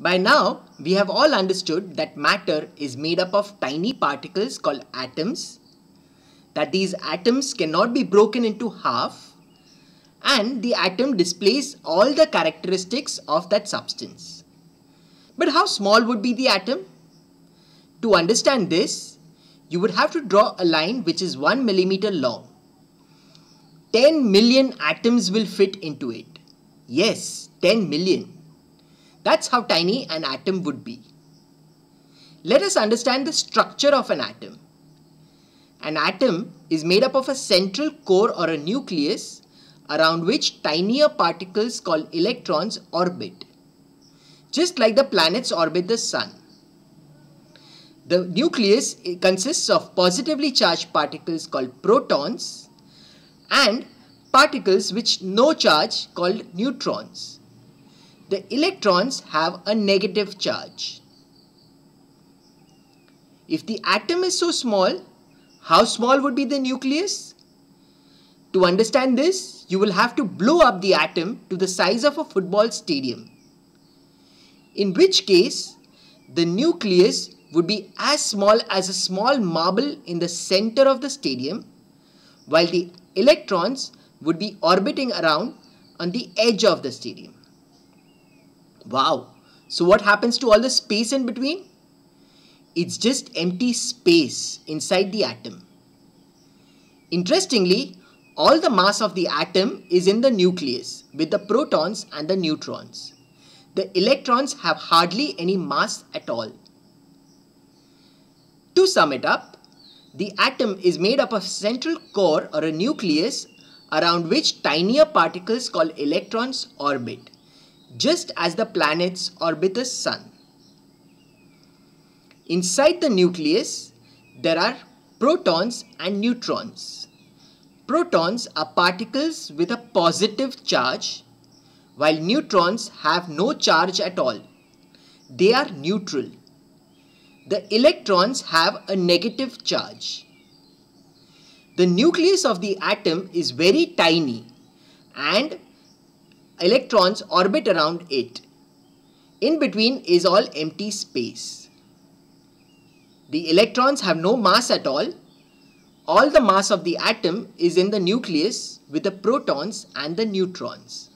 By now, we have all understood that matter is made up of tiny particles called atoms, that these atoms cannot be broken into half, and the atom displays all the characteristics of that substance. But how small would be the atom? To understand this, you would have to draw a line which is 1 millimeter long. 10 million atoms will fit into it. Yes, 10 million. That's how tiny an atom would be. Let us understand the structure of an atom. An atom is made up of a central core or a nucleus around which tinier particles called electrons orbit, just like the planets orbit the sun. The nucleus consists of positively charged particles called protons and particles which no charge called neutrons the electrons have a negative charge. If the atom is so small, how small would be the nucleus? To understand this, you will have to blow up the atom to the size of a football stadium. In which case, the nucleus would be as small as a small marble in the center of the stadium, while the electrons would be orbiting around on the edge of the stadium. Wow. So what happens to all the space in between? It's just empty space inside the atom. Interestingly, all the mass of the atom is in the nucleus with the protons and the neutrons. The electrons have hardly any mass at all. To sum it up, the atom is made up of central core or a nucleus around which tinier particles called electrons orbit just as the planets orbit the sun. Inside the nucleus, there are protons and neutrons. Protons are particles with a positive charge, while neutrons have no charge at all. They are neutral. The electrons have a negative charge. The nucleus of the atom is very tiny and electrons orbit around it. In between is all empty space. The electrons have no mass at all. All the mass of the atom is in the nucleus with the protons and the neutrons.